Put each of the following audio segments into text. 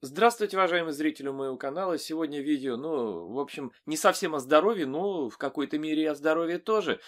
Здравствуйте, уважаемые зрители моего канала. Сегодня видео, ну, в общем, не совсем о здоровье, но в какой-то мере о здоровье тоже.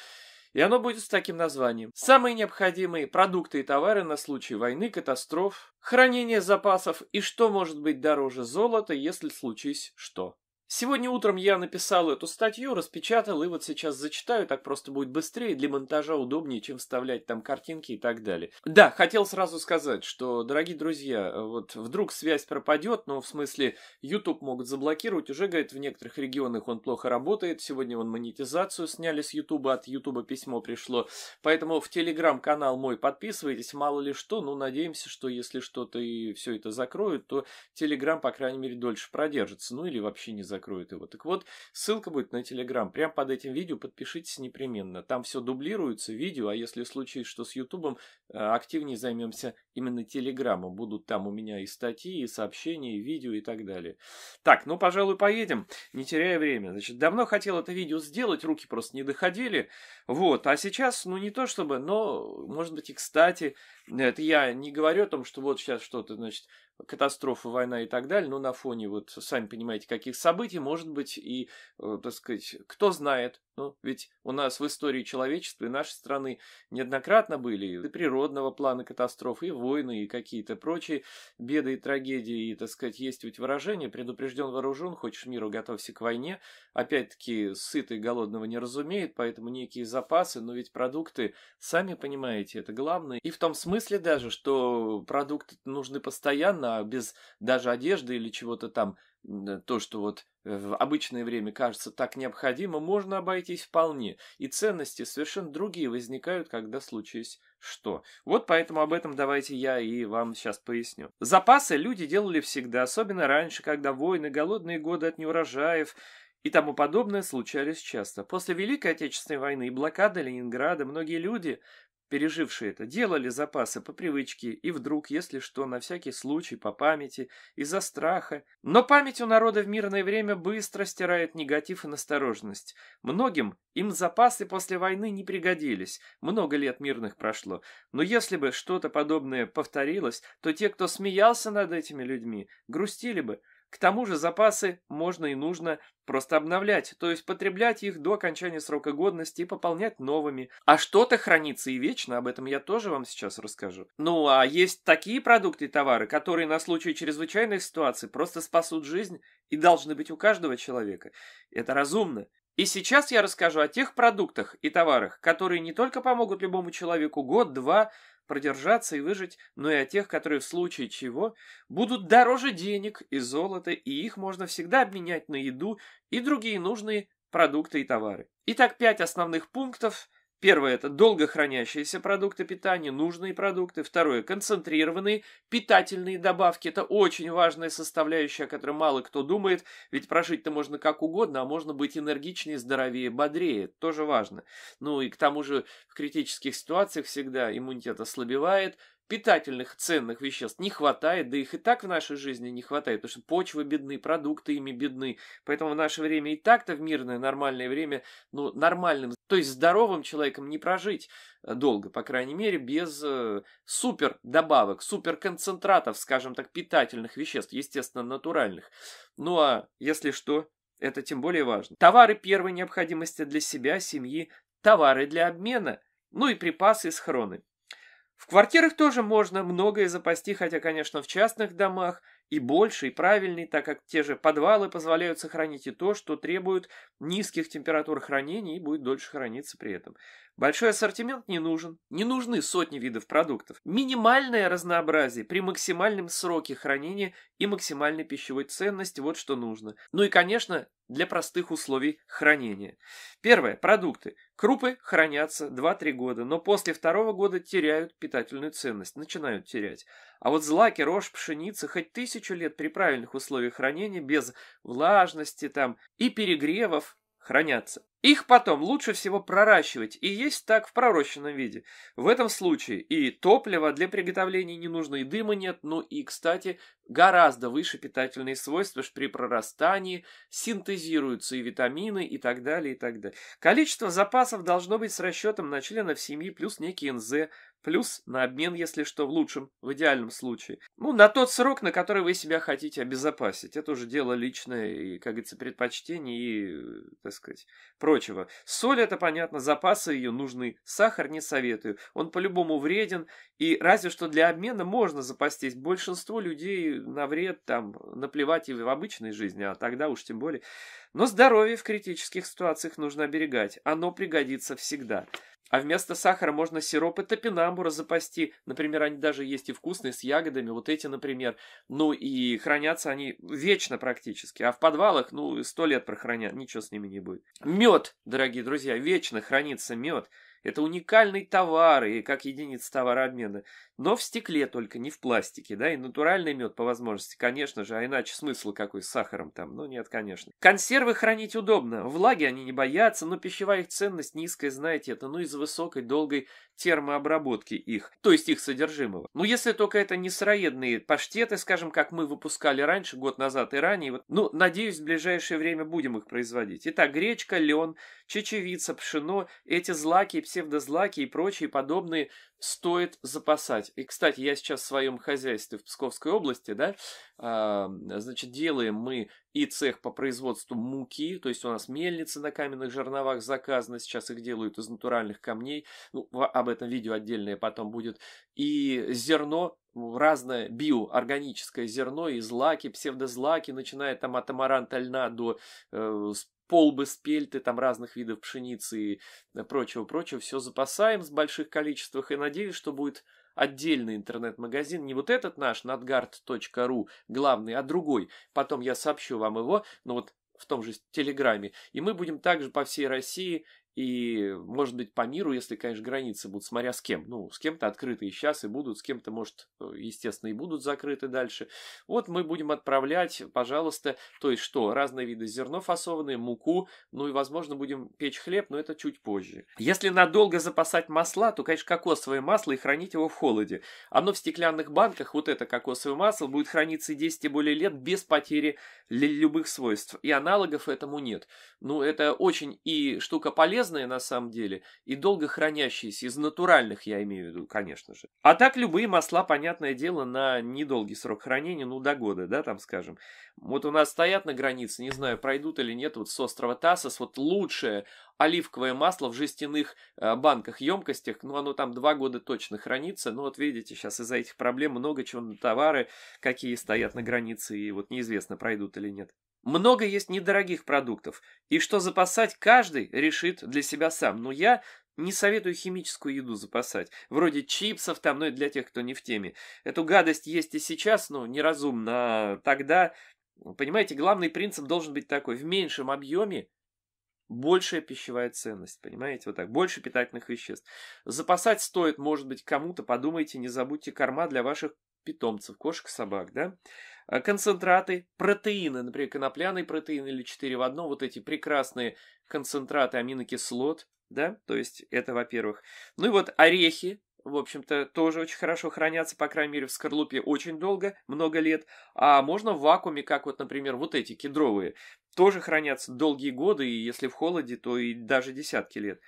И оно будет с таким названием. Самые необходимые продукты и товары на случай войны, катастроф, хранение запасов и что может быть дороже золота, если случись что. Сегодня утром я написал эту статью, распечатал и вот сейчас зачитаю, так просто будет быстрее, для монтажа удобнее, чем вставлять там картинки и так далее. Да, хотел сразу сказать, что, дорогие друзья, вот вдруг связь пропадет, но в смысле YouTube могут заблокировать, уже, говорит, в некоторых регионах он плохо работает, сегодня он монетизацию сняли с YouTube, от YouTube письмо пришло, поэтому в Telegram-канал мой подписывайтесь, мало ли что, ну, надеемся, что если что-то и все это закроют, то Telegram, по крайней мере, дольше продержится, ну или вообще не закроют закроют его. Так вот, ссылка будет на Телеграм. Прямо под этим видео подпишитесь непременно. Там все дублируется, видео, а если случится, что с Ютубом, э, активнее займемся именно Телеграмом. Будут там у меня и статьи, и сообщения, и видео, и так далее. Так, ну, пожалуй, поедем, не теряя время. Значит, давно хотел это видео сделать, руки просто не доходили. Вот, а сейчас, ну не то чтобы, но, может быть, и кстати, это я не говорю о том, что вот сейчас что-то, значит, катастрофа, война и так далее, но на фоне, вот, сами понимаете, каких событий, может быть, и, э, так сказать, кто знает, ну, ведь у нас в истории человечества и нашей страны неоднократно были и природного плана катастрофы, и войны, и какие-то прочие беды и трагедии, и, так сказать, есть ведь выражение «предупрежден вооружен, хочешь миру, готовься к войне», опять-таки, сытый голодного не разумеет, поэтому некие запасы запасы, но ведь продукты, сами понимаете, это главное. И в том смысле даже, что продукты нужны постоянно, а без даже одежды или чего-то там, э, то, что вот э, в обычное время кажется так необходимо, можно обойтись вполне. И ценности совершенно другие возникают, когда случилось что. Вот поэтому об этом давайте я и вам сейчас поясню. Запасы люди делали всегда, особенно раньше, когда войны, голодные годы от неурожаев и тому подобное случались часто. После Великой Отечественной войны и блокады Ленинграда многие люди, пережившие это, делали запасы по привычке и вдруг, если что, на всякий случай, по памяти, из-за страха. Но память у народа в мирное время быстро стирает негатив и настороженность. Многим им запасы после войны не пригодились, много лет мирных прошло. Но если бы что-то подобное повторилось, то те, кто смеялся над этими людьми, грустили бы – к тому же запасы можно и нужно просто обновлять, то есть потреблять их до окончания срока годности и пополнять новыми. А что-то хранится и вечно, об этом я тоже вам сейчас расскажу. Ну а есть такие продукты и товары, которые на случай чрезвычайных ситуаций просто спасут жизнь и должны быть у каждого человека. Это разумно. И сейчас я расскажу о тех продуктах и товарах, которые не только помогут любому человеку год-два, продержаться и выжить, но и о тех, которые в случае чего будут дороже денег и золота, и их можно всегда обменять на еду и другие нужные продукты и товары. Итак, пять основных пунктов – Первое – это долго хранящиеся продукты питания, нужные продукты. Второе – концентрированные питательные добавки. Это очень важная составляющая, о которой мало кто думает, ведь прожить-то можно как угодно, а можно быть энергичнее, здоровее, бодрее. тоже важно. Ну и к тому же в критических ситуациях всегда иммунитет ослабевает, питательных ценных веществ не хватает, да их и так в нашей жизни не хватает, потому что почвы бедны, продукты ими бедны. Поэтому в наше время и так-то в мирное, нормальное время, ну, нормальным, то есть здоровым человеком не прожить э, долго, по крайней мере, без э, супер добавок, супер концентратов, скажем так, питательных веществ, естественно, натуральных. Ну а если что, это тем более важно. Товары первой необходимости для себя, семьи, товары для обмена, ну и припасы и схроны. В квартирах тоже можно многое запасти, хотя, конечно, в частных домах и больше, и правильней, так как те же подвалы позволяют сохранить и то, что требует низких температур хранения и будет дольше храниться при этом. Большой ассортимент не нужен, не нужны сотни видов продуктов. Минимальное разнообразие при максимальном сроке хранения и максимальной пищевой ценности – вот что нужно. Ну и, конечно, для простых условий хранения. Первое – продукты. Крупы хранятся 2-3 года, но после второго года теряют питательную ценность, начинают терять. А вот злаки, рожь, пшеница хоть тысячу лет при правильных условиях хранения, без влажности там и перегревов, хранятся. Их потом лучше всего проращивать и есть так в пророщенном виде. В этом случае и топлива для приготовления не нужно, и дыма нет, ну и, кстати, гораздо выше питательные свойства, что при прорастании синтезируются и витамины, и так далее, и так далее. Количество запасов должно быть с расчетом на членов семьи плюс некий НЗ, Плюс на обмен, если что, в лучшем, в идеальном случае. Ну, на тот срок, на который вы себя хотите обезопасить. Это уже дело личное и, как говорится, предпочтений и, так сказать, прочего. Соль, это понятно, запасы ее нужны. Сахар не советую. Он по-любому вреден. И разве что для обмена можно запастись. Большинство людей на вред там наплевать и в обычной жизни, а тогда уж тем более. Но здоровье в критических ситуациях нужно оберегать. Оно пригодится всегда. А вместо сахара можно сиропы топинамбура запасти. Например, они даже есть и вкусные, с ягодами, вот эти, например. Ну и хранятся они вечно практически. А в подвалах, ну, сто лет прохранят, ничего с ними не будет. Мед, дорогие друзья, вечно хранится мед. Это уникальный товар и как единица товарообмена. Но в стекле только, не в пластике, да, и натуральный мед по возможности, конечно же, а иначе смысл какой с сахаром там, ну нет, конечно. Консервы хранить удобно, влаги они не боятся, но пищевая их ценность низкая, знаете это, ну из-за высокой долгой термообработки их, то есть их содержимого. Но ну, если только это не сыроедные паштеты, скажем, как мы выпускали раньше, год назад и ранее, вот, ну надеюсь в ближайшее время будем их производить. Итак, гречка, лен, Чечевица, пшено, эти злаки, псевдозлаки и прочие подобные стоит запасать. И, кстати, я сейчас в своем хозяйстве в Псковской области, да, значит, делаем мы и цех по производству муки, то есть у нас мельницы на каменных жерновах заказаны, сейчас их делают из натуральных камней, ну, об этом видео отдельное потом будет, и зерно, ну, разное биоорганическое зерно и злаки, псевдозлаки, начиная там от амаранта льна до э, полбы спельты, там разных видов пшеницы и э, прочего-прочего, все запасаем в больших количествах и надеюсь, что будет отдельный интернет-магазин, не вот этот наш, надгард.ру, главный, а другой. Потом я сообщу вам его, но ну, вот в том же Телеграме. И мы будем также по всей России и, может быть, по миру, если, конечно, границы будут, смотря с кем. Ну, с кем-то открытые сейчас и будут, с кем-то, может, э, естественно, и будут закрыты дальше. Вот мы будем отправлять, пожалуйста, то есть что, разные виды зерно фасованные, муку, ну и, возможно, будем печь хлеб, но это чуть позже. Если надолго запасать масла, то, конечно, кокосовое масло и хранить его в холоде. Оно в стеклянных банках, вот это кокосовое масло, будет храниться 10 и более лет без потери любых свойств. И аналогов этому нет. Ну, это очень и штука полезная, полезные на самом деле и долго хранящиеся, из натуральных я имею в виду, конечно же. А так любые масла, понятное дело, на недолгий срок хранения, ну до года, да, там скажем. Вот у нас стоят на границе, не знаю, пройдут или нет, вот с острова Тасос, вот лучшее оливковое масло в жестяных э, банках, емкостях, ну оно там два года точно хранится, ну вот видите, сейчас из-за этих проблем много чего на товары, какие стоят на границе, и вот неизвестно, пройдут или нет. Много есть недорогих продуктов, и что запасать каждый решит для себя сам. Но я не советую химическую еду запасать, вроде чипсов там, ну и для тех, кто не в теме. Эту гадость есть и сейчас, но неразумно. А тогда, понимаете, главный принцип должен быть такой. В меньшем объеме большая пищевая ценность, понимаете, вот так, больше питательных веществ. Запасать стоит, может быть, кому-то, подумайте, не забудьте корма для ваших питомцев, кошек, собак, да? А концентраты, протеины, например, конопляный протеин или 4 в 1, вот эти прекрасные концентраты аминокислот, да, то есть это, во-первых. Ну и вот орехи, в общем-то, тоже очень хорошо хранятся, по крайней мере, в скорлупе очень долго, много лет. А можно в вакууме, как вот, например, вот эти кедровые, тоже хранятся долгие годы, и если в холоде, то и даже десятки лет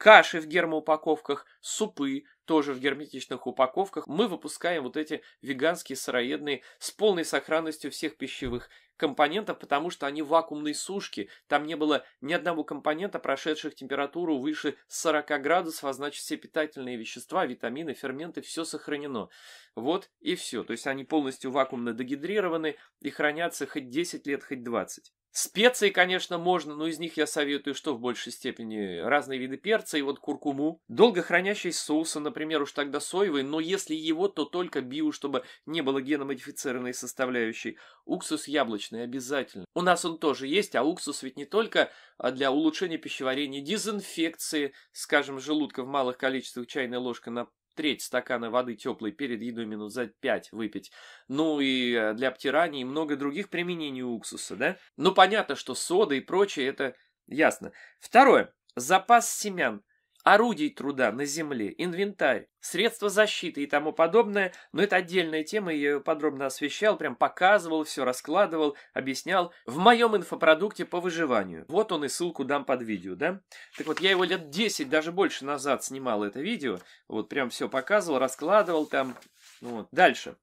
каши в гермоупаковках, супы тоже в герметичных упаковках. Мы выпускаем вот эти веганские сыроедные с полной сохранностью всех пищевых компонентов, потому что они вакуумные сушки. Там не было ни одного компонента, прошедших температуру выше 40 градусов, а значит все питательные вещества, витамины, ферменты, все сохранено. Вот и все. То есть они полностью вакуумно дегидрированы и хранятся хоть 10 лет, хоть 20. Специи, конечно, можно, но из них я советую что в большей степени? Разные виды перца и вот куркуму. Долго хранящие соусы, например, уж тогда соевый, но если его, то только био, чтобы не было геномодифицированной составляющей. Уксус яблочный обязательно. У нас он тоже есть, а уксус ведь не только а для улучшения пищеварения, дезинфекции, скажем, желудка в малых количествах, чайной ложка на треть стакана воды теплой перед едой минут за 5 выпить. Ну и э, для обтирания и много других применений уксуса, да? Ну понятно, что сода и прочее это ясно. Второе. Запас семян орудий труда на земле, инвентарь, средства защиты и тому подобное, но это отдельная тема, я ее подробно освещал, прям показывал, все раскладывал, объяснял в моем инфопродукте по выживанию. Вот он и ссылку дам под видео, да? Так вот, я его лет 10, даже больше назад снимал это видео, вот прям все показывал, раскладывал там. Ну вот. Дальше.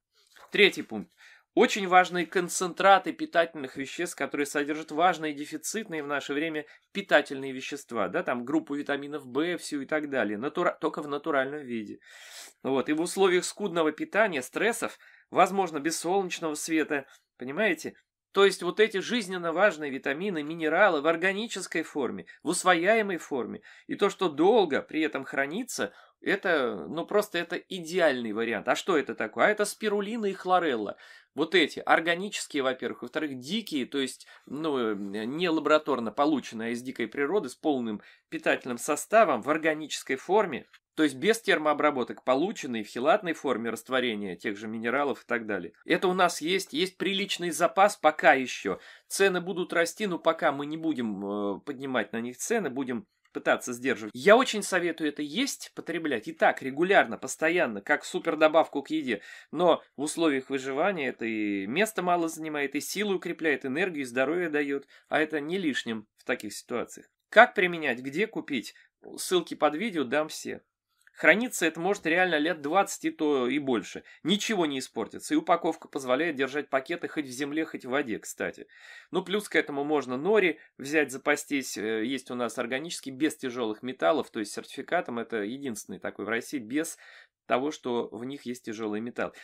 Третий пункт. Очень важные концентраты питательных веществ, которые содержат важные дефицитные в наше время питательные вещества, да, там группу витаминов В, всю и так далее, натура... только в натуральном виде. Вот. И в условиях скудного питания, стрессов, возможно, без солнечного света, понимаете, то есть вот эти жизненно важные витамины, минералы в органической форме, в усвояемой форме, и то, что долго при этом хранится, это, ну просто это идеальный вариант. А что это такое? А это спирулина и хлорелла. Вот эти, органические, во-первых, во-вторых, дикие, то есть, ну, э, не лабораторно полученные, а из дикой природы, с полным питательным составом, в органической форме, то есть без термообработок, полученные в хелатной форме растворения тех же минералов и так далее. Это у нас есть, есть приличный запас пока еще. Цены будут расти, но пока мы не будем э, поднимать на них цены, будем пытаться сдерживать. Я очень советую это есть, потреблять и так, регулярно, постоянно, как супер добавку к еде. Но в условиях выживания это и место мало занимает, и силы укрепляет, энергию, и здоровье дает, а это не лишним в таких ситуациях. Как применять, где купить? Ссылки под видео дам все. Храниться это может реально лет 20 и то и больше. Ничего не испортится. И упаковка позволяет держать пакеты хоть в земле, хоть в воде, кстати. Ну, плюс к этому можно нори взять, запастись. Э, есть у нас органический, без тяжелых металлов, то есть сертификатом. Это единственный такой в России, без того, что в них есть тяжелый металл.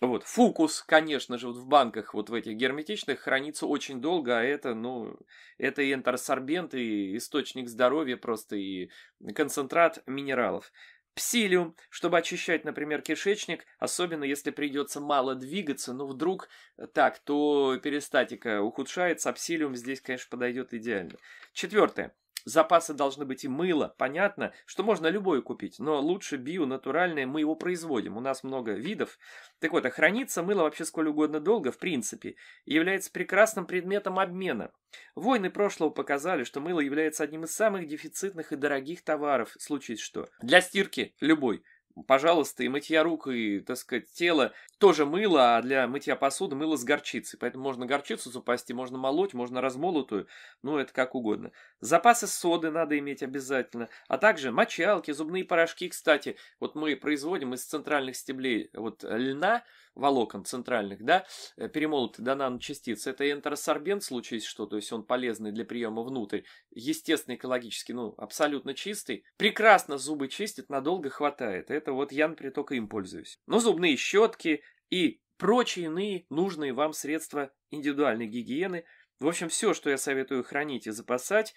Вот, фукус, конечно же, вот в банках вот в этих герметичных хранится очень долго, а это, ну, это и энтерсорбент, и источник здоровья просто, и концентрат минералов. Псилиум, чтобы очищать, например, кишечник, особенно если придется мало двигаться, но вдруг э, так, то перистатика ухудшается, а псилиум здесь, конечно, подойдет идеально. Четвертое. Запасы должны быть и мыло. Понятно, что можно любое купить, но лучше био, натуральное, мы его производим. У нас много видов. Так вот, а хранится мыло вообще сколь угодно долго, в принципе, и является прекрасным предметом обмена. Войны прошлого показали, что мыло является одним из самых дефицитных и дорогих товаров, случись что. Для стирки любой пожалуйста, и мытья рук, и, так сказать, тела, тоже мыло, а для мытья посуды мыло с горчицей. Поэтому можно горчицу запасти, можно молоть, можно размолотую, ну это как угодно. Запасы соды надо иметь обязательно, а также мочалки, зубные порошки. Кстати, вот мы производим из центральных стеблей вот льна, волокон центральных, да, э, перемолоты до наночастиц. Это энтеросорбент, случись что, то есть он полезный для приема внутрь, естественный, экологический ну, абсолютно чистый. Прекрасно зубы чистит, надолго хватает. Это вот я, например, только им пользуюсь. но зубные щетки, и прочие иные нужные вам средства индивидуальной гигиены. В общем, все, что я советую хранить и запасать,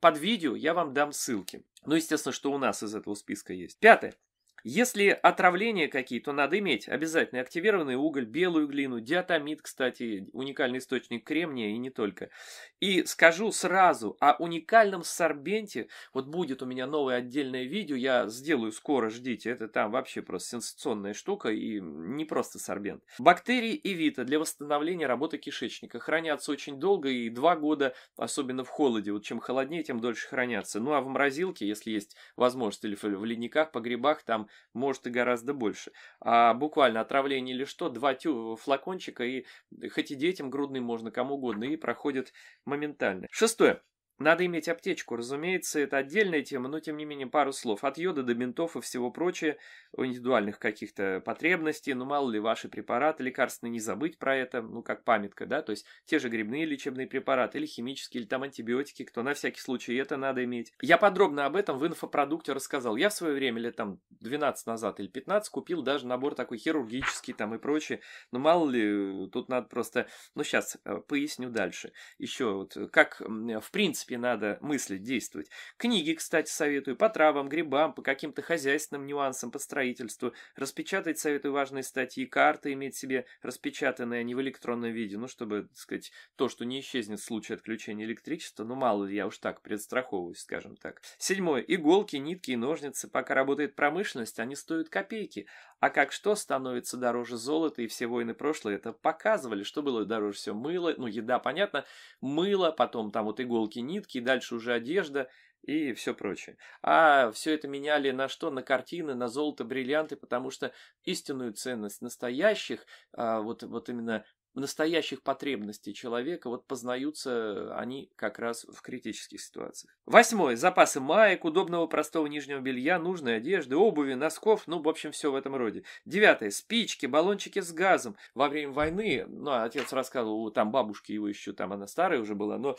под видео я вам дам ссылки. Ну, естественно, что у нас из этого списка есть. Пятое. Если отравления какие, то надо иметь обязательно активированный уголь, белую глину, диатомит, кстати, уникальный источник кремния и не только. И скажу сразу о уникальном сорбенте. Вот будет у меня новое отдельное видео, я сделаю скоро, ждите. Это там вообще просто сенсационная штука и не просто сорбент. Бактерии и вита для восстановления работы кишечника хранятся очень долго и два года, особенно в холоде. Вот чем холоднее, тем дольше хранятся. Ну а в морозилке, если есть возможность, или в ледниках, погребах, там может и гораздо больше. А буквально отравление или что, два тю флакончика, и хоть и детям грудным можно, кому угодно, и проходит моментально. Шестое. Надо иметь аптечку, разумеется, это отдельная тема, но тем не менее пару слов. От йода до бинтов и всего прочее, индивидуальных каких-то потребностей, ну мало ли ваши препараты лекарственные, не забыть про это, ну как памятка, да, то есть те же грибные лечебные препараты или химические, или там антибиотики, кто на всякий случай это надо иметь. Я подробно об этом в инфопродукте рассказал. Я в свое время, лет там 12 назад или 15, купил даже набор такой хирургический там и прочее, ну мало ли, тут надо просто, ну сейчас э, поясню дальше. Еще вот как, в принципе, принципе, надо мыслить, действовать. Книги, кстати, советую по травам, грибам, по каким-то хозяйственным нюансам, по строительству. Распечатать советую важные статьи, карты иметь себе распечатанные, а не в электронном виде. Ну, чтобы, так сказать, то, что не исчезнет в случае отключения электричества, ну, мало ли, я уж так предстраховываюсь, скажем так. Седьмое. Иголки, нитки и ножницы. Пока работает промышленность, они стоят копейки. А как что становится дороже золота, и все войны прошлое это показывали, что было дороже все мыло, ну, еда, понятно, мыло, потом там вот иголки, нитки нитки, и дальше уже одежда и все прочее. А все это меняли на что? На картины, на золото, бриллианты, потому что истинную ценность настоящих, а, вот, вот именно настоящих потребностей человека, вот познаются они как раз в критических ситуациях. Восьмое. Запасы маек, удобного простого нижнего белья, нужной одежды, обуви, носков, ну, в общем, все в этом роде. Девятое. Спички, баллончики с газом. Во время войны, ну, отец рассказывал, там бабушки его еще, там она старая уже была, но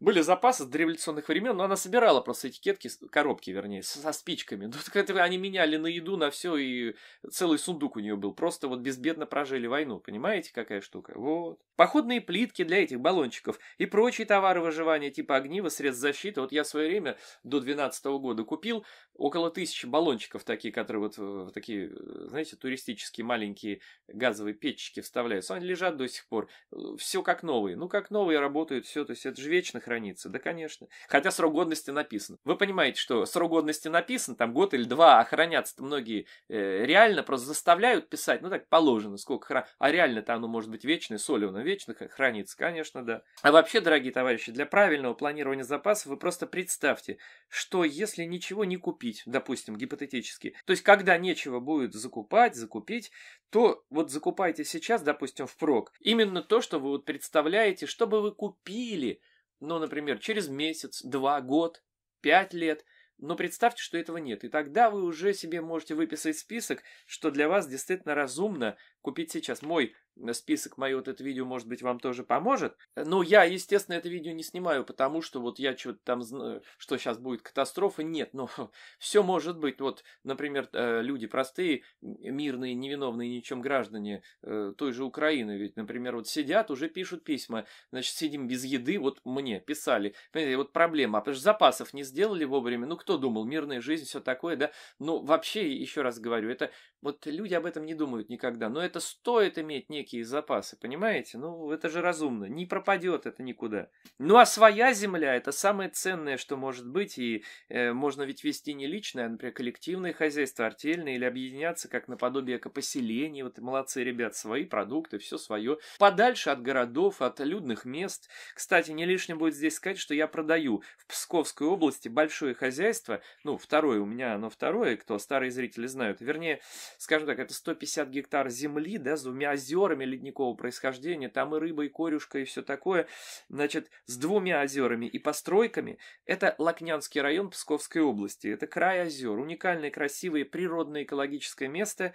были запасы до революционных времен, но она собирала просто этикетки, коробки, вернее, со спичками. Ну, они меняли на еду, на все, и целый сундук у нее был. Просто вот безбедно прожили войну, понимаете, какая штука? Вот. Походные плитки для этих баллончиков и прочие товары выживания, типа огнива, средств защиты. Вот я в свое время до 2012 года купил около тысячи баллончиков такие, которые вот э, такие, э, знаете, туристические маленькие газовые печки вставляются. Они лежат до сих пор. Э, все как новые. Ну, как новые работают, все. То есть это же вечно хранится? Да, конечно. Хотя срок годности написан. Вы понимаете, что срок годности написан, там год или два, а хранятся многие э, реально просто заставляют писать, ну так положено, сколько хран... А реально-то оно может быть вечное, соль оно вечно хранится, конечно, да. А вообще, дорогие товарищи, для правильного планирования запасов вы просто представьте, что если ничего не купить, допустим, гипотетически, то есть когда нечего будет закупать, закупить, то вот закупайте сейчас, допустим, впрок, именно то, что вы вот представляете, чтобы вы купили – ну, например, через месяц, два, год, пять лет. Но представьте, что этого нет. И тогда вы уже себе можете выписать список, что для вас действительно разумно купить сейчас мой э, список, мое вот это видео, может быть, вам тоже поможет. Э, но я, естественно, это видео не снимаю, потому что вот я что-то там знаю, что сейчас будет катастрофа. Нет, но все может быть. Вот, например, э, люди простые, мирные, невиновные ничем граждане той же Украины, ведь, например, вот сидят, уже пишут письма, значит, сидим без еды, вот мне писали. Понимаете, вот проблема, а потому что запасов не сделали вовремя, ну, кто думал, мирная жизнь, все такое, да. Ну, вообще, еще раз говорю, это вот люди об этом не думают никогда, но это это стоит иметь некие запасы, понимаете? Ну, это же разумно, не пропадет это никуда. Ну, а своя земля – это самое ценное, что может быть, и э, можно ведь вести не личное, а, например, коллективное хозяйство, артельное, или объединяться как наподобие поселений. Вот молодцы ребят, свои продукты, все свое. Подальше от городов, от людных мест. Кстати, не лишним будет здесь сказать, что я продаю в Псковской области большое хозяйство, ну, второе у меня, оно второе, кто старые зрители знают, вернее, скажем так, это 150 гектар земли, земли, да, с двумя озерами ледникового происхождения, там и рыба, и корюшка, и все такое, значит, с двумя озерами и постройками, это Лакнянский район Псковской области, это край озер, уникальное, красивое, природное, экологическое место,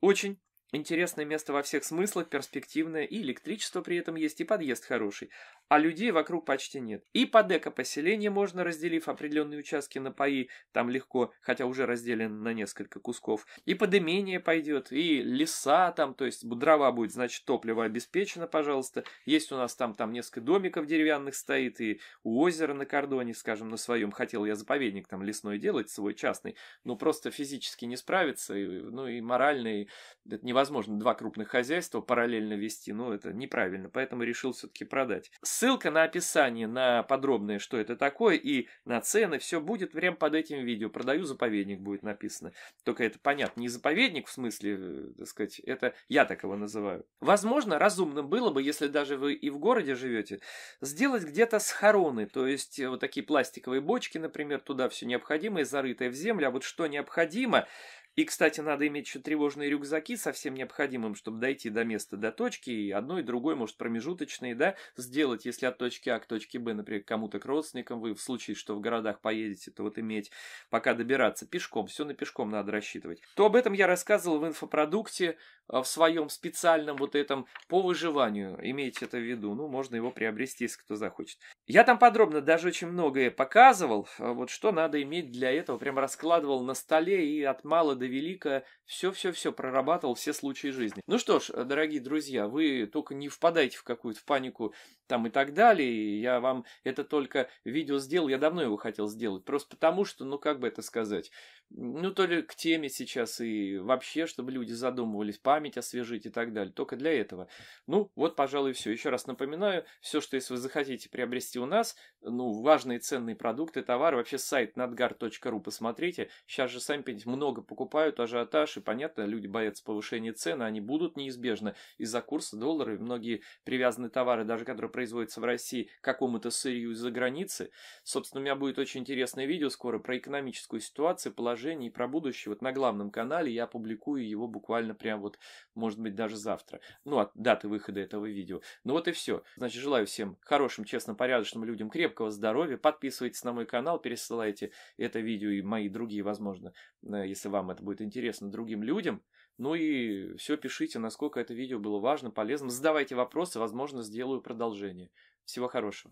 очень Интересное место во всех смыслах, перспективное, и электричество при этом есть, и подъезд хороший, а людей вокруг почти нет. И под эко-поселение можно, разделив определенные участки на паи, там легко, хотя уже разделен на несколько кусков. И под имение пойдет, и леса там, то есть дрова будет, значит, топливо обеспечено, пожалуйста. Есть у нас там, там несколько домиков деревянных стоит, и у озера на кордоне, скажем, на своем. Хотел я заповедник там лесной делать, свой частный, но просто физически не справиться, и, ну и морально, и это невозможно невозможно два крупных хозяйства параллельно вести, ну это неправильно, поэтому решил все-таки продать. Ссылка на описание, на подробное, что это такое и на цены, все будет прямо под этим видео. Продаю заповедник будет написано. Только это понятно, не заповедник в смысле, э, так сказать, это я так его называю. Возможно, разумно было бы, если даже вы и в городе живете, сделать где-то схороны, то есть э, вот такие пластиковые бочки, например, туда все необходимое, зарытое в землю, а вот что необходимо, и, кстати, надо иметь еще тревожные рюкзаки со всем необходимым, чтобы дойти до места, до точки, и одно и другое, может, промежуточные, да, сделать, если от точки А к точке Б, например, кому-то к родственникам вы, в случае, что в городах поедете, то вот иметь, пока добираться пешком, все на пешком надо рассчитывать. То об этом я рассказывал в инфопродукте, э, в своем специальном вот этом по выживанию, имейте это в виду, ну, можно его приобрести, если кто захочет. Я там подробно даже очень многое показывал, а вот что надо иметь для этого, прям раскладывал на столе и от мала до велика все-все-все прорабатывал, все случаи жизни. Ну что ж, э, дорогие друзья, вы только не впадайте в какую-то панику там и так далее, я вам это только видео сделал, я давно его хотел сделать, просто потому что, ну как бы это сказать, ну то ли к теме сейчас и вообще, чтобы люди задумывались, память освежить и так далее, только для этого. Ну вот, пожалуй, все. Еще раз напоминаю, все, что если вы захотите приобрести есть у нас ну, важные ценные продукты, товары. Вообще сайт надгар.ру посмотрите. Сейчас же, сами понимаете, много покупают, ажиотаж. И понятно, люди боятся повышения цены. Они будут неизбежно из-за курса доллара. Многие привязанные товары, даже которые производятся в России, к какому-то сырью из-за границы. Собственно, у меня будет очень интересное видео скоро про экономическую ситуацию, положение и про будущее. Вот на главном канале я опубликую его буквально прям вот, может быть, даже завтра. Ну, от даты выхода этого видео. Ну вот и все. Значит, желаю всем хорошим, честно, порядочным порядочным людям крепкого здоровья. Подписывайтесь на мой канал, пересылайте это видео и мои другие, возможно, э, если вам это будет интересно, другим людям. Ну и все пишите, насколько это видео было важно, полезным Задавайте вопросы, возможно, сделаю продолжение. Всего хорошего.